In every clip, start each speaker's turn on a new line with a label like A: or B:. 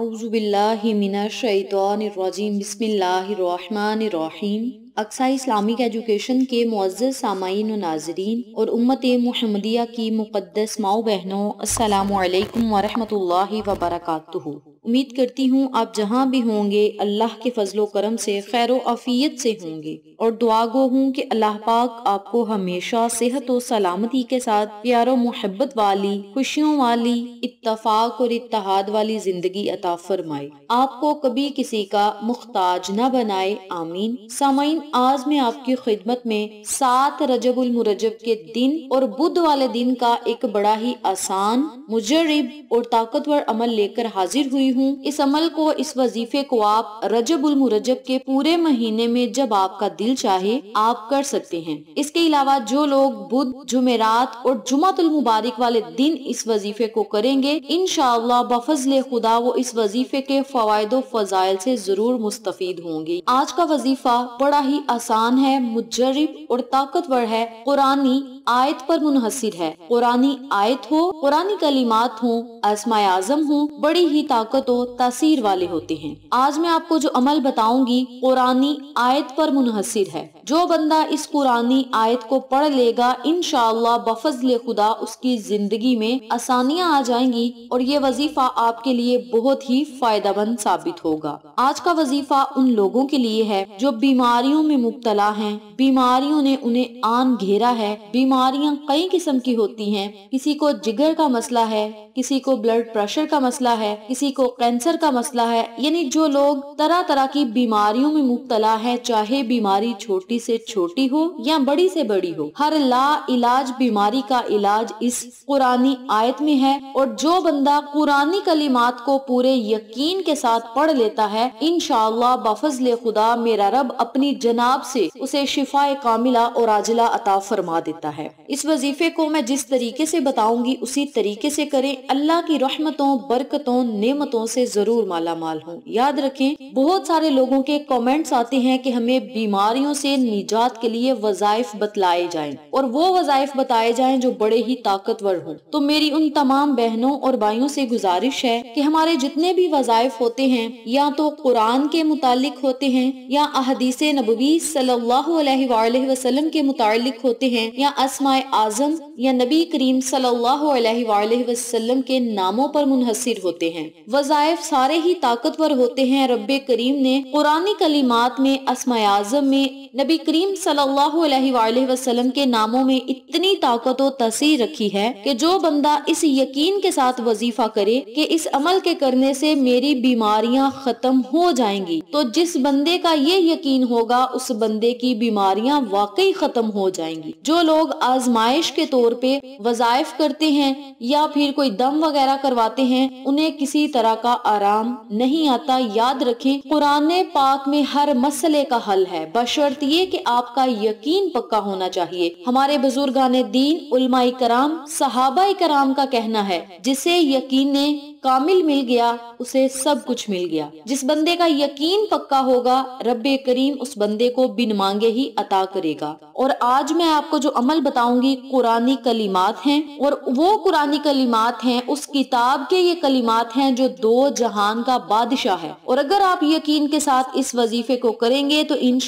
A: अउज़ुबिल्लाहिमिनशैतौनिर्रजीम बिस्मिल्लाहिर्रहमानिर्रहीम Aqsa Islamic education के मुज्ज़ सामाइन नाजरीन और उम्मत महमदिया की मुक़दस माओ बहनों असलकम वरम वबरक उम्मीद करती हूँ आप जहाँ भी होंगे अल्लाह के फजलो करम से खैर आफियत से होंगे और दुआ गो हूँ कि अल्लाह पाक आपको हमेशा सेहत और सलामती के साथ प्यार और मोहब्बत वाली खुशियों वाली इत्तफाक और इतहाद वाली जिंदगी अता फरमाए आपको कभी किसी का मुख्ताज न बनाए आमीन सामाइन आज मैं आपकी खिदमत में सात रजबुल मुरजब के दिन और बुध वाले दिन का एक बड़ा ही आसान मुजरब और ताकतवर अमल लेकर हाजिर हुई हूँ इस अमल को इस वजीफे को आप रजबुल मुरजब के पूरे महीने में जब आपका दिल चाहे आप कर सकते हैं इसके अलावा जो लोग बुध जुमेरात और जुमातुल मुबारक वाले दिन इस वजीफे को करेंगे इन बफजल खुदा वो इस वजीफे के फवायदो फजाइल ऐसी जरूर मुस्तफ़ होंगे आज का वजीफा बड़ा ही ही आसान है मुजरब और ताकतवर है कुरानी आयत पर मुनहसर है कुरानी आयत हो कुरानी कलीमात हो असमा आजम हो बड़ी ही ताकत और तासीर वाले होते हैं आज मैं आपको जो अमल बताऊंगी कुरानी आयत पर मुनहसर है जो बंदा इस कुरानी आयत को पढ़ लेगा इन बफजल खुदा उसकी जिंदगी में आसानियाँ आ जाएंगी और ये वजीफा आपके लिए बहुत ही फायदा मंद साबित होगा आज का वजीफा उन लोगों के लिए है जो बीमारियों में मुबतला है बीमारियों ने उन्हें आन घेरा है बीमार बीमारियां कई किस्म की होती हैं किसी को जिगर का मसला है किसी को ब्लड प्रेशर का मसला है किसी को कैंसर का मसला है यानी जो लोग तरह तरह की बीमारियों में मुबतला है चाहे बीमारी छोटी से छोटी हो या बड़ी से बड़ी हो हर ला इलाज बीमारी का इलाज इस कुरानी आयत में है और जो बंदा कुरानी कलिमात को पूरे यकीन के साथ पढ़ लेता है इन बफजल खुदा मेरा रब अपनी जनाब से उसे शिफा कामिला और आजिला अता फरमा देता है है इस वजीफे को मैं जिस तरीके से बताऊंगी उसी तरीके से करें अल्लाह की रहमतों बरकतों नेमतों से जरूर माला माल हूँ याद रखें बहुत सारे लोगों के कमेंट्स आते हैं कि हमें बीमारियों से निजात के लिए वजायफ बतलाए जाएं और वो वजायफ बताए जाएं जो बड़े ही ताकतवर हों तो मेरी उन तमाम बहनों और भाइयों से गुजारिश है की हमारे जितने भी वजायफ होते हैं या तो कुरान के मुतालिक होते हैं या अहदीस नबी सल्लल्लाहु के मुतालिक होते हैं या आसमाय आज़म या नबी करीम सल्लल्लाहु अलैहि वसल्लम के नामों पर मुनहसर होते हैं वज़ायफ सारे ही ताकतवर होते हैं रब करीम ने कुरानी कलीमात में आसमाय आज़म में नबी करीम सल्लल्लाहु अलैहि वसल्लम के नामों में इतनी ताकत और तसीर रखी है की जो बंदा इस यकीन के साथ वजीफा करे की इस अमल के करने से मेरी बीमारियाँ खत्म हो जाएंगी तो जिस बंदे का ये यकीन होगा उस बंदे की बीमारियाँ वाकई खत्म हो जाएंगी जो लोग आजमाइश के तौर पे वजायफ करते हैं या फिर कोई दम वगैरह करवाते हैं उन्हें किसी तरह का आराम नहीं आता याद रखें कुरान पाक में हर मसले का हल है बशर्त ये कि आपका यकीन पक्का होना चाहिए हमारे बुजुर्गान दीन उलमाई कराम सहाबा कराम का कहना है जिसे यकीन कामिल मिल गया उसे सब कुछ मिल गया जिस बंदे का यकीन पक्का होगा रब करीम उस बंदे को बिन मांगे ही अता करेगा और आज मैं आपको जो अमल बताऊंगी कुरानी कलिमात हैं और वो कुरानी कलिमात हैं उस किताब के ये कलिमात हैं जो दो जहान का बादशाह है और अगर आप यकीन के साथ इस वजीफे को करेंगे तो इन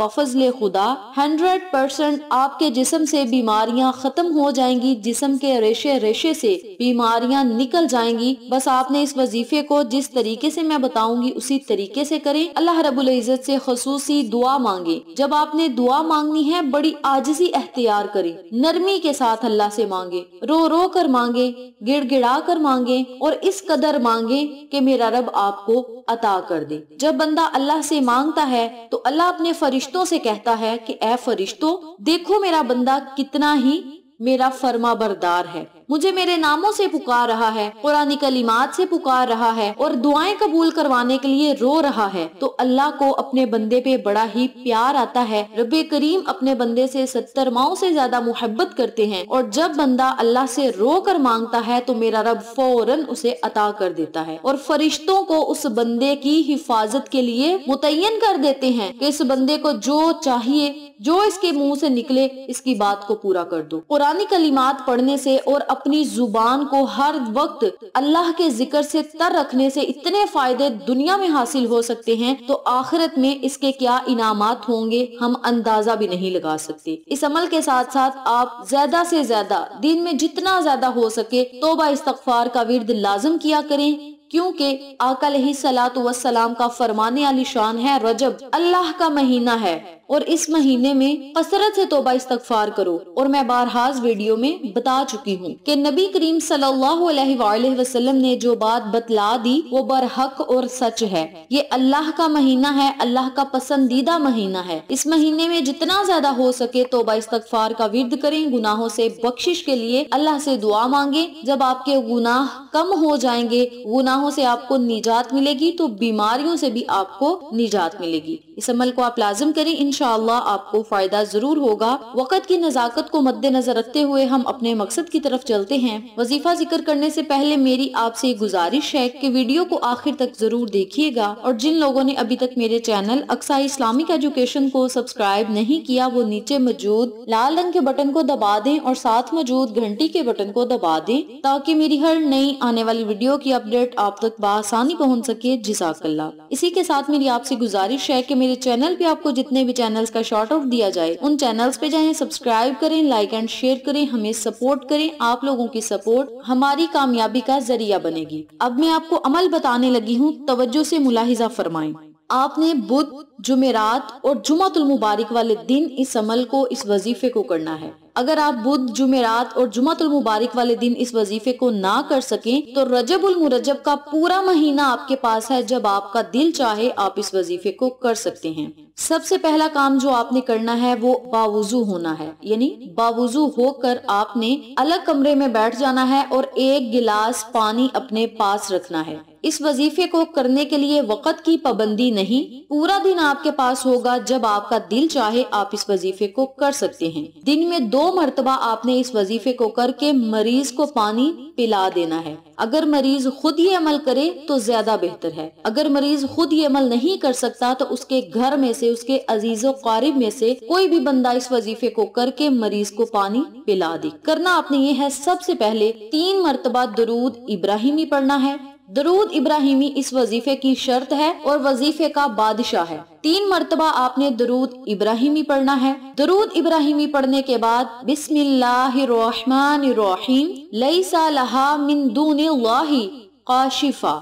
A: बफजल खुदा हंड्रेड परसेंट आपके जिसम से बीमारियाँ खत्म हो जाएंगी जिसम के रेशे रेशे से बीमारियाँ निकल जाएंगी बस आपने इस वजीफे को जिस तरीके से मैं बताऊंगी उसी तरीके से करें अल्लाह रबुल इज़्ज़त से खसूसी दुआ मांगे जब आपने दुआ मांगनी है बड़ी आजसी एहतियार करें नरमी के साथ अल्लाह से मांगे रो रो कर मांगे गिड़गिड़ा कर मांगे और इस कदर मांगे कि मेरा रब आपको अता कर दे जब बंदा अल्लाह से मांगता है तो अल्लाह अपने फरिश्तों से कहता है की ए फरिश्तों देखो मेरा बंदा कितना ही मेरा फर्मा बरदार है मुझे मेरे नामों से पुकार रहा है पुरानी कलीमात से पुकार रहा है और दुआएं कबूल करवाने के लिए रो रहा है तो अल्लाह को अपने बंदे पे बड़ा ही प्यार आता है रब करीम अपने बंदे से सत्तर माओ से ज्यादा मोहब्बत करते हैं और जब बंदा अल्लाह से रो कर मांगता है तो मेरा रब फौरन उसे अता कर देता है और फरिश्तों को उस बंदे की हिफाजत के लिए मुतयन कर देते हैं कि इस बंदे को जो चाहिए जो इसके मुंह से निकले इसकी बात को पूरा कर दो कुरानी कलीमात पढ़ने से और अपनी जुबान को हर वक्त अल्लाह के जिक्र से तर रखने से इतने फायदे दुनिया में हासिल हो सकते हैं तो आखिरत में इसके क्या इनाम होंगे हम अंदाजा भी नहीं लगा सकते इस अमल के साथ साथ आप ज्यादा से ज्यादा दिन में जितना ज्यादा हो सके तोबा इस्तफार का विर्द लाजम किया करें क्योंकि आका सलात वसलाम का फरमाने आली शान है रजब अल्लाह का महीना है और इस महीने में कसरत से तोबा इस्तफार करो और मैं बारहाज वीडियो में बता चुकी हूँ कि नबी करीम सल्लल्लाहु अलैहि वसल्लम ने जो बात बतला दी वो बरहक और सच है ये अल्लाह का महीना है अल्लाह का पसंदीदा महीना है इस महीने में जितना ज्यादा हो सके तोबा इस्तफार का विर्द करें गुनाहों से बख्शिश के लिए अल्लाह से दुआ मांगे जब आपके गुनाह कम हो जाएंगे गुनाहों से आपको निजात मिलेगी तो बीमारियों से भी आपको निजात मिलेगी इस अमल को आप लाजम करें इन आपको फ़ायदा ज़रूर होगा वक़्त की नज़ाकत को मद्देनजर रखते हुए हम अपने मकसद की तरफ चलते हैं वजीफ़ा जिक्र करने ऐसी पहले मेरी आपसे ऐसी गुजारिश है की वीडियो को आखिर तक ज़रूर देखिएगा और जिन लोगों ने अभी तक मेरे चैनल अक्सा इस्लामिक एजुकेशन को सब्सक्राइब नहीं किया वो नीचे मौजूद लाल रंग के बटन को दबा दें और साथ मौजूद घंटी के बटन को दबा दें ताकि मेरी हर नई आने वाली वीडियो की अपडेट आप तक बसानी पहुँच सके जिसाकल्ला इसी के साथ मेरी आपसे गुजारिश है की मेरे चैनल पे आपको जितने भी चैनल्स का शॉर्ट आउट दिया जाए उन चैनल्स पे जाएं सब्सक्राइब करें लाइक एंड शेयर करें हमें सपोर्ट करें आप लोगों की सपोर्ट हमारी कामयाबी का जरिया बनेगी अब मैं आपको अमल बताने लगी हूँ तवज्जो से मुलाहिजा फरमाएं आपने बुध जुमेरात और जुमातुल मुबारक वाले दिन इस अमल को इस वजीफे को करना है अगर आप बुध जुमेरात और जुमातुल मुबारक वाले दिन इस वजीफे को ना कर सकें तो रजबुल मुरजब का पूरा महीना आपके पास है जब आपका दिल चाहे आप इस वजीफे को कर सकते हैं सबसे पहला काम जो आपने करना है वो बावजू होना है यानी बावजू होकर आपने अलग कमरे में बैठ जाना है और एक गिलास पानी अपने पास रखना है इस वजीफे को करने के लिए वक़्त की पाबंदी नहीं पूरा दिन आपके पास होगा जब आपका दिल चाहे आप इस वजीफे को कर सकते हैं दिन में दो मरतबा आपने इस वजीफे को करके मरीज को पानी पिला देना है अगर मरीज खुद ये अमल करे तो ज्यादा बेहतर है अगर मरीज खुद ये अमल नहीं कर सकता तो उसके घर में से उसके अजीज वारिब में से कोई भी बंदा इस वजीफे को करके मरीज को पानी पिला दे करना आपने ये है सबसे पहले तीन मरतबा दरूद इब्राहिमी पढ़ना है दरूद इब्राहिमी इस वजीफे की शर्त है और वजीफे का बादशाह है तीन मरतबा आपने दरूद इब्राहिमी पढ़ना है दरूद इब्राहिमी पढ़ने के बाद बिस्मिल्लाहिर्रहमानिर्रहीम लईसा लहा मिन दूनिल्लाहि काशिफा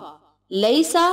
A: लईसा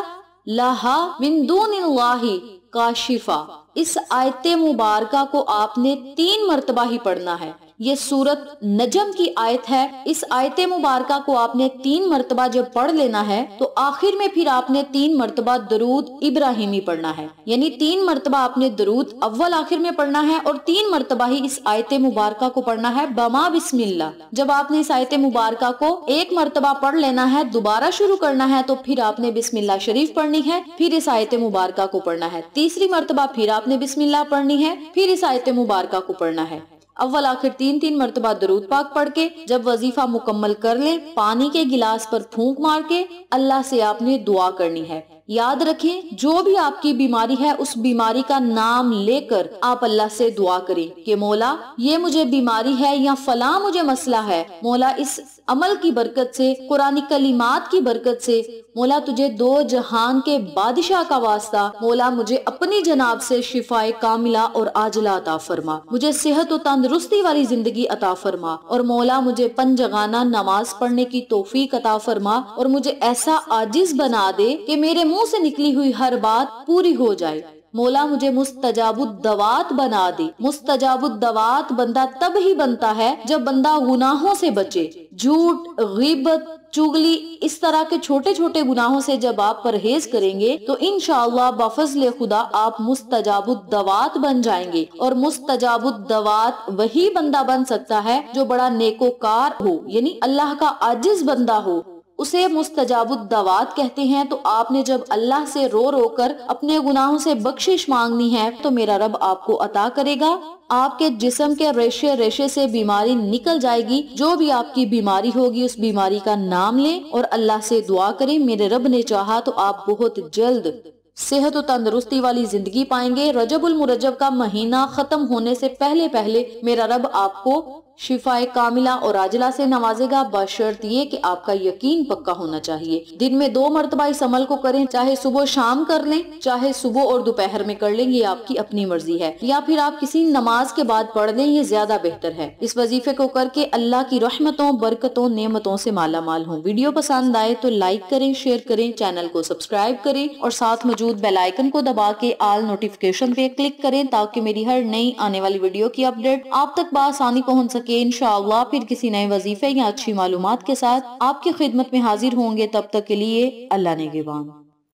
A: लहा मिन दूनिल्लाहि काशिफा इस आयते मुबारका को आपने तीन मरतबा ही पढ़ना है ये सूरत नजम की आयत है इस आयत मुबारक को आपने तीन मरतबा जब पढ़ लेना है तो आखिर में फिर आपने तीन मरतबा दरूद इब्राहिमी पढ़ना है यानी तीन मरतबा आपने दरूद अव्वल आखिर में पढ़ना है और तीन मरतबा ही इस आयत मुबारक को पढ़ना है बमा बिस्मिल्ला जब आपने इस आयत मुबारक को एक मरतबा पढ़ लेना है दोबारा शुरू करना है तो फिर आपने बिस्मिल्ला शरीफ पढ़नी है फिर इस आयत मुबारक को पढ़ना है तीसरी मरतबा फिर आपने बिस्मिल्ला पढ़नी है फिर इस आयत मुबारक को पढ़ना है अव्वल आखिर तीन तीन मरतबा दरूद पाक पढ़ के जब वजीफा मुकम्मल कर ले पानी के गिलास पर फूंक मार के अल्लाह से आपने दुआ करनी है याद रखें जो भी आपकी बीमारी है उस बीमारी का नाम लेकर आप अल्लाह से दुआ करें कि मौला ये मुझे बीमारी है या फला मुझे मसला है मौला इस अमल की बरकत से कुरानी कलीमात की बरकत से मौला तुझे दो जहान के बादशाह का वास्ता मोला मुझे अपनी जनाब से शिफाए कामिला और आजला अता फरमा मुझे सेहत और तंदरुस्ती वाली जिंदगी अता फरमा और मौला मुझे पंजगाना नमाज पढ़ने की तोफीक अता फरमा और मुझे ऐसा आजिज बना दे कि मेरे मुंह से निकली हुई हर बात पूरी हो जाए मोला मुझे मुस्तजाबुद्दवात बना दे मुस्तजाबुद्दवात बंदा तब ही बनता है जब बंदा गुनाहों से बचे झूठ गिबत चुगली इस तरह के छोटे छोटे गुनाहों से जब आप परहेज करेंगे तो इन बफजल खुदा आप मुस्तजाबुद्दवात बन जाएंगे और मुस्तजाबुद्दवात वही बंदा बन सकता है जो बड़ा नेकोकार हो यानी अल्लाह का आजिज बंदा हो उसे मुस्तजाबुद्दवात कहते हैं तो आपने जब अल्लाह से रो रो कर अपने गुनाहों से बख्शिश मांगनी है तो मेरा रब आपको अता करेगा आपके जिसम के रेशे रेशे से बीमारी निकल जाएगी जो भी आपकी बीमारी होगी उस बीमारी का नाम लें और अल्लाह से दुआ करें मेरे रब ने चाहा तो आप बहुत जल्द सेहत और तंदरुस्ती वाली जिंदगी पाएंगे रजबुल मुरजब का महीना खत्म होने से पहले पहले मेरा रब आपको शिफाए कामिला और आजला से नवाजेगा बशर्त ये कि आपका यकीन पक्का होना चाहिए दिन में दो मरतबा इस अमल को करें चाहे सुबह शाम कर लें चाहे सुबह और दोपहर में कर लें ये आपकी अपनी मर्जी है या फिर आप किसी नमाज के बाद पढ़ लें ये ज्यादा बेहतर है इस वजीफे को करके अल्लाह की रहमतों बरकतों नेमतों से माला माल हूँ वीडियो पसंद आए तो लाइक करें शेयर करें चैनल को सब्सक्राइब करें और साथ मौजूद बेलाइकन को दबा के आल नोटिफिकेशन पे क्लिक करें ताकि मेरी हर नई आने वाली वीडियो की अपडेट आप तक बसानी पहुँच सके सके इन फिर किसी नए वजीफे या अच्छी मालूम के साथ आपकी खिदमत में हाजिर होंगे तब तक के लिए अल्लाह ने